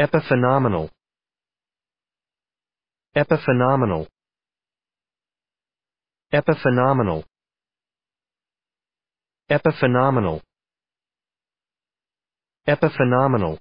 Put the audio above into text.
Epiphenomenal. Epiphenomenal. Epiphenomenal. Epiphenomenal. Epiphenomenal.